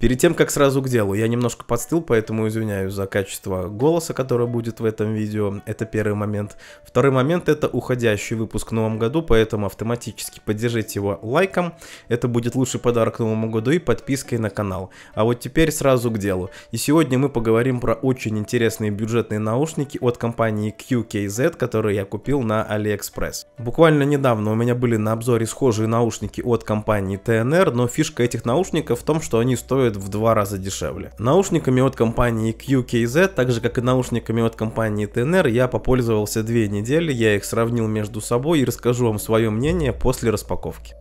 Перед тем, как сразу к делу, я немножко подстыл, поэтому извиняюсь за качество голоса, которое будет в этом видео. Это первый момент. Второй момент – это уходящий выпуск в новом году, поэтому автоматически поддержите его лайком. Это будет лучший подарок новому году и подпиской на канал. А вот теперь сразу к делу. И сегодня мы поговорим про очень интересные бюджетные наушники от компании QKZ, которые я купил на AliExpress. Буквально недавно у меня были на обзоре схожие наушники от компании TNR, но фишка этих наушников в том, что они стоят стоит в два раза дешевле. Наушниками от компании QKZ, так же как и наушниками от компании TNR, я попользовался две недели, я их сравнил между собой и расскажу вам свое мнение после распаковки.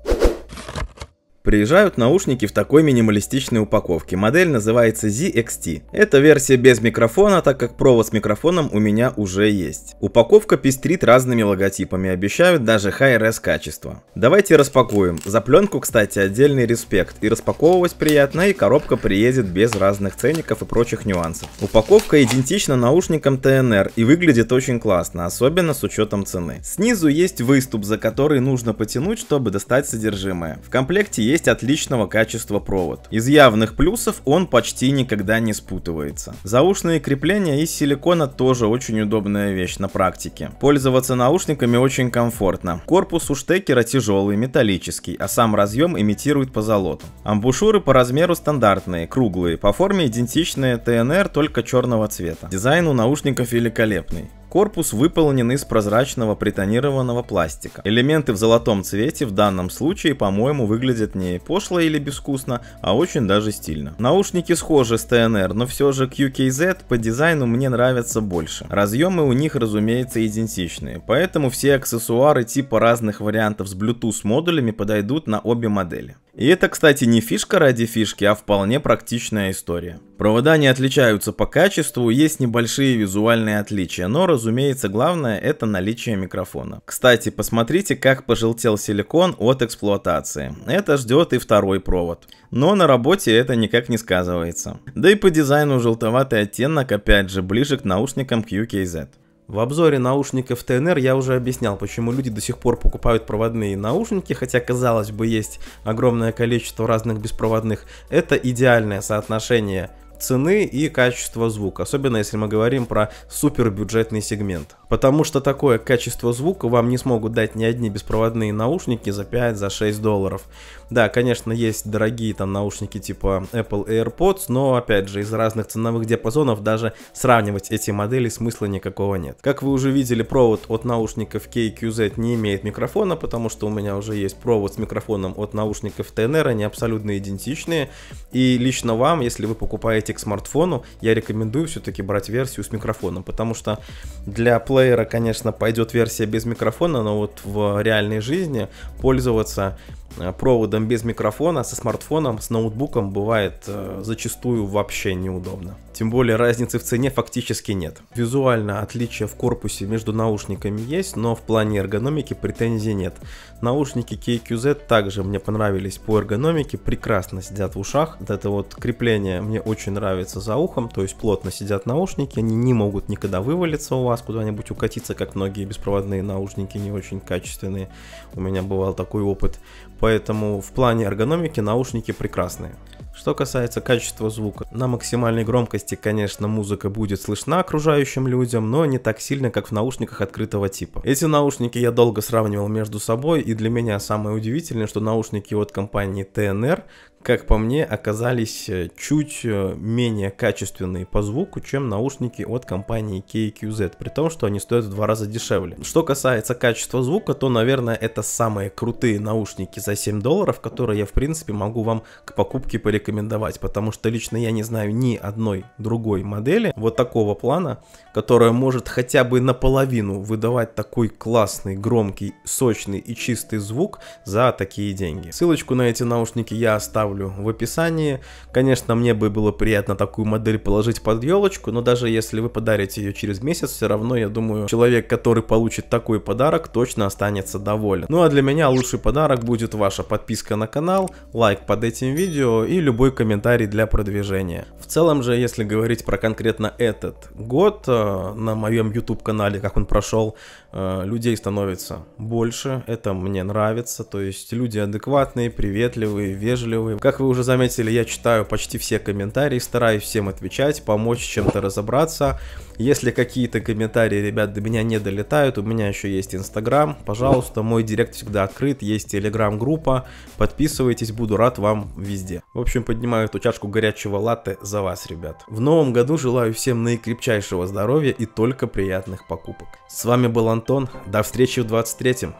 Приезжают наушники в такой минималистичной упаковке. Модель называется ZXT. Это версия без микрофона, так как провод с микрофоном у меня уже есть. Упаковка пестрит разными логотипами, обещают даже High-Res качество. Давайте распакуем. За пленку, кстати, отдельный респект. И распаковывать приятно, и коробка приедет без разных ценников и прочих нюансов. Упаковка идентична наушникам TNR и выглядит очень классно, особенно с учетом цены. Снизу есть выступ, за который нужно потянуть, чтобы достать содержимое. В комплекте есть есть отличного качества провод. Из явных плюсов он почти никогда не спутывается. Заушные крепления из силикона тоже очень удобная вещь на практике. Пользоваться наушниками очень комфортно. Корпус у штекера тяжелый, металлический, а сам разъем имитирует позолоту. Амбушюры по размеру стандартные, круглые, по форме идентичные ТНР, только черного цвета. Дизайн у наушников великолепный. Корпус выполнен из прозрачного притонированного пластика. Элементы в золотом цвете в данном случае, по-моему, выглядят не пошло или безвкусно, а очень даже стильно. Наушники схожи с TNR, но все же QKZ по дизайну мне нравятся больше. Разъемы у них, разумеется, идентичные, поэтому все аксессуары типа разных вариантов с Bluetooth модулями подойдут на обе модели. И это, кстати, не фишка ради фишки, а вполне практичная история. Провода не отличаются по качеству, есть небольшие визуальные отличия, но, разумеется, главное это наличие микрофона. Кстати, посмотрите, как пожелтел силикон от эксплуатации. Это ждет и второй провод. Но на работе это никак не сказывается. Да и по дизайну желтоватый оттенок, опять же, ближе к наушникам QKZ. В обзоре наушников ТНР я уже объяснял, почему люди до сих пор покупают проводные наушники, хотя, казалось бы, есть огромное количество разных беспроводных. Это идеальное соотношение цены и качества звука, особенно если мы говорим про супербюджетный сегмент. Потому что такое качество звука вам не смогут дать ни одни беспроводные наушники за 5, за 6 долларов. Да, конечно, есть дорогие там наушники типа Apple AirPods, но опять же из разных ценовых диапазонов даже сравнивать эти модели смысла никакого нет. Как вы уже видели, провод от наушников KQZ не имеет микрофона, потому что у меня уже есть провод с микрофоном от наушников TNR, они абсолютно идентичные. И лично вам, если вы покупаете гаджете, к смартфону, я рекомендую все-таки брать версию с микрофоном, потому что для плеера, конечно, пойдет версия без микрофона, но вот в реальной жизни пользоваться э, проводом без микрофона со смартфоном, с ноутбуком бывает э, зачастую вообще неудобно. Тем более разницы в цене фактически нет. Визуально отличия в корпусе между наушниками есть, но в плане эргономики претензий нет. Наушники KQZ также мне понравились по эргономике, прекрасно сидят в ушах. это вот крепление мне очень нравится за ухом, то есть плотно сидят наушники, они не могут никогда вывалиться у вас, куда-нибудь укатиться, как многие беспроводные наушники не очень качественные. У меня бывал такой опыт. Поэтому в плане эргономики наушники прекрасные. Что касается качества звука, на максимальной громкости, конечно, музыка будет слышна окружающим людям, но не так сильно, как в наушниках открытого типа. Эти наушники я долго сравнивал между собой, и для меня самое удивительное, что наушники от компании TNR, как по мне, оказались э, чуть э, менее качественные по звуку, чем наушники от компании KQZ, при том, что они стоят в два раза дешевле. Что касается качества звука, то, наверное, это самые крутые наушники за 7 долларов, которые я, в принципе, могу вам к покупке порекомендовать, потому что лично я не знаю ни одной другой модели вот такого плана, которая может хотя бы наполовину выдавать такой классный, громкий, сочный и чистый звук за такие деньги. Ссылочку на эти наушники я оставлю оставлю в описании. Конечно, мне бы было приятно такую модель положить под елочку, но даже если вы подарите ее через месяц, все равно, я думаю, человек, который получит такой подарок, точно останется доволен. Ну а для меня лучший подарок будет ваша подписка на канал, лайк под этим видео и любой комментарий для продвижения. В целом же, если говорить про конкретно этот год, э, на моем YouTube канале, как он прошел, Э, людей становится больше, это мне нравится, то есть люди адекватные, приветливые, вежливые. Как вы уже заметили, я читаю почти все комментарии, стараюсь всем отвечать, помочь чем-то разобраться. Если какие-то комментарии, ребят, до меня не долетают, у меня еще есть Инстаграм, пожалуйста, мой директ всегда открыт, есть Телеграм-группа, подписывайтесь, буду рад вам везде. В общем, поднимаю эту чашку горячего латте за вас, ребят. В новом году желаю всем наикрепчайшего здоровья и только приятных покупок. С вами был Антон Антон. До встречи в 23-м.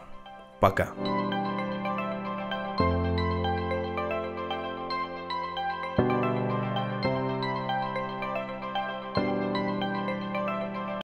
Пока.